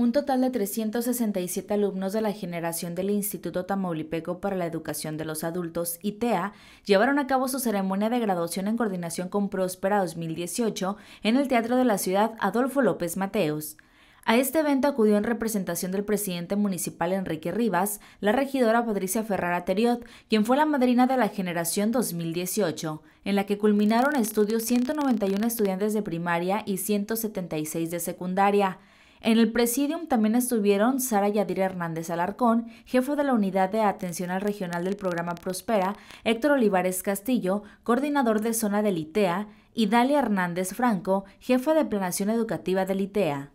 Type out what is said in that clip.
Un total de 367 alumnos de la generación del Instituto Tamaulipeco para la Educación de los Adultos, ITEA, llevaron a cabo su ceremonia de graduación en coordinación con Próspera 2018 en el Teatro de la Ciudad Adolfo López Mateos. A este evento acudió en representación del presidente municipal Enrique Rivas, la regidora Patricia Ferrara Teriot, quien fue la madrina de la generación 2018, en la que culminaron estudios 191 estudiantes de primaria y 176 de secundaria. En el presidium también estuvieron Sara Yadira Hernández Alarcón, jefe de la Unidad de Atención al Regional del Programa Prospera, Héctor Olivares Castillo, coordinador de zona del ITEA, y Dalia Hernández Franco, jefa de Planación Educativa del ITEA.